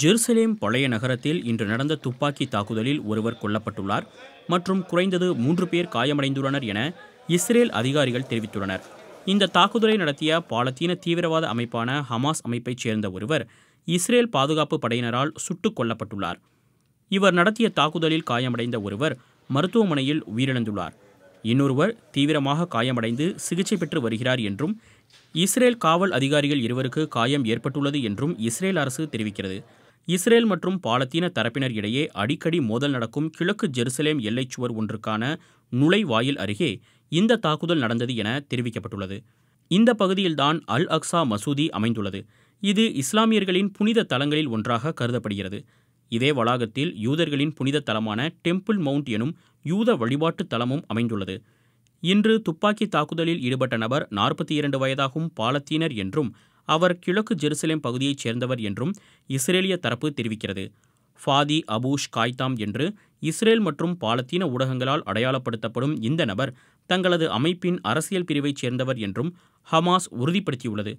Jerusalem பழைய நகரத்தில் இன்று நடந்த துப்பாக்கி தாக்குதலில் ஒருவர் கொல்லப்பட்டுள்ளார் மற்றும் குறைந்தது மூன்று பேர் காயமடைந்துள்ளனர் என இஸ்ரேல் அதிகாரிகள் தெரிவித்துள்ளனர் இந்த தாக்குதலை நடத்திய பாலத்தீன தீவிரவாத அமைப்பான ஹமாஸ் அமைப்பைச் சேர்ந்த ஒருவர் இஸ்ரேல் பாதுகாப்பு படையினரால் சுட்டுக் கொல்லப்பட்டுள்ளார் இவர் நடத்திய தாக்குதலில் காயமடைந்த ஒருவர் மருத்துவமனையில் உயிரிழந்துள்ளார் இன்னொருவர் தீவிரமாக காயமடைந்து சிகிச்சை பெற்று வருகிறார் என்றும் இஸ்ரேல் காவல் அதிகாரிகள் இருவருக்கு காயம் ஏற்பட்டுள்ளது என்றும் இஸ்ரேல் அரசு தெரிவிக்கிறது இஸ்ரேல் மற்றும் பாலத்தீன தரப்பினர் இடையே அடிக்கடி மோதல் நடக்கும் கிழக்கு ஜெருசலேம் எல்லைச்சுவர் ஒன்றுக்கான நுழைவாயில் அருகே இந்த தாக்குதல் நடந்தது என தெரிவிக்கப்பட்டுள்ளது இந்த பகுதியில்தான் அல் அக்ஸா மசூதி அமைந்துள்ளது இது இஸ்லாமியர்களின் புனித தலங்களில் ஒன்றாக கருதப்படுகிறது இதே வளாகத்தில் யூதர்களின் புனித தலமான டெம்பிள் மவுண்ட் எனும் யூத வழிபாட்டு தலமும் அமைந்துள்ளது இன்று துப்பாக்கி தாக்குதலில் ஈடுபட்ட நபர் நாற்பத்தி இரண்டு வயதாகும் பாலத்தீனர் என்றும் அவர் கிழக்கு ஜெருசலேம் பகுதியைச் சேர்ந்தவர் என்றும் இஸ்ரேலிய தரப்பு தெரிவிக்கிறது ஃபாதி அபூஷ் காய்தாம் என்று இஸ்ரேல் மற்றும் பாலத்தீன ஊடகங்களால் அடையாளப்படுத்தப்படும் இந்த நபர் தங்களது அமைப்பின் அரசியல் பிரிவைச் சேர்ந்தவர் என்றும் ஹமாஸ் உறுதிப்படுத்தியுள்ளது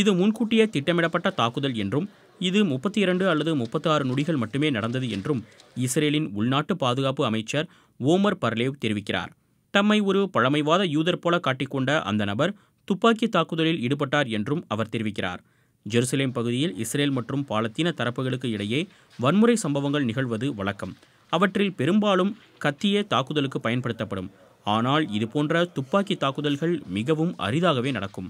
இது முன்கூட்டியே திட்டமிடப்பட்ட தாக்குதல் என்றும் இது முப்பத்தி இரண்டு அல்லது முப்பத்தாறு நொடிகள் மட்டுமே நடந்தது என்றும் இஸ்ரேலின் உள்நாட்டு பாதுகாப்பு அமைச்சர் ஓமர் பர்லேவ் தெரிவிக்கிறார் தம்மை ஒரு பழமைவாத யூதர் போல காட்டிக்கொண்ட அந்த நபர் துப்பாக்கி தாக்குதலில் ஈடுபட்டார் என்றும் அவர் தெரிவிக்கிறார் ஜெருசலேம் பகுதியில் இஸ்ரேல் மற்றும் பாலத்தீன தரப்புகளுக்கு இடையே வன்முறை சம்பவங்கள் நிகழ்வது வழக்கம் அவற்றில் பெரும்பாலும் கத்தியே தாக்குதலுக்கு பயன்படுத்தப்படும் ஆனால் இதுபோன்ற துப்பாக்கி தாக்குதல்கள் மிகவும் அரிதாகவே நடக்கும்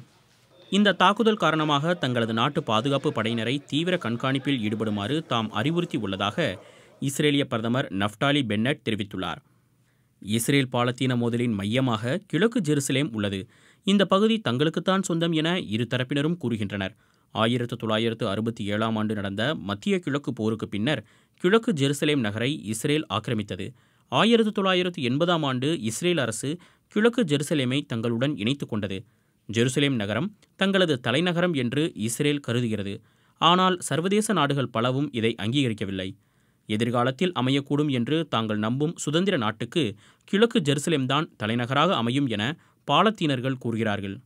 இந்த தாக்குதல் காரணமாக தங்களது நாட்டு பாதுகாப்பு படையினரை தீவிர கண்காணிப்பில் ஈடுபடுமாறு தாம் அறிவுறுத்தி உள்ளதாக இஸ்ரேலிய பிரதமர் நஃப்டாலி பென்னட் தெரிவித்துள்ளார் இஸ்ரேல் பாலத்தீன மோதலின் மையமாக கிழக்கு ஜெருசலேம் உள்ளது இந்த பகுதி தங்களுக்குத்தான் சொந்தம் என இரு தரப்பினரும் கூறுகின்றனர் ஆயிரத்து தொள்ளாயிரத்து அறுபத்தி ஏழாம் ஆண்டு நடந்த மத்திய கிழக்கு போருக்கு பின்னர் கிழக்கு ஜெருசலேம் நகரை இஸ்ரேல் ஆக்கிரமித்தது ஆயிரத்து தொள்ளாயிரத்து எண்பதாம் ஆண்டு இஸ்ரேல் அரசு கிழக்கு ஜெருசலேமை தங்களுடன் இணைத்து கொண்டது ஜெருசலேம் நகரம் தங்களது தலைநகரம் என்று இஸ்ரேல் கருதுகிறது ஆனால் சர்வதேச நாடுகள் பலவும் இதை அங்கீகரிக்கவில்லை எதிர்காலத்தில் அமையக்கூடும் என்று தாங்கள் நம்பும் சுதந்திர நாட்டுக்கு கிழக்கு ஜெருசலேம்தான் தலைநகராக அமையும் என பாலத்தீனர்கள் கூறுகிறார்கள்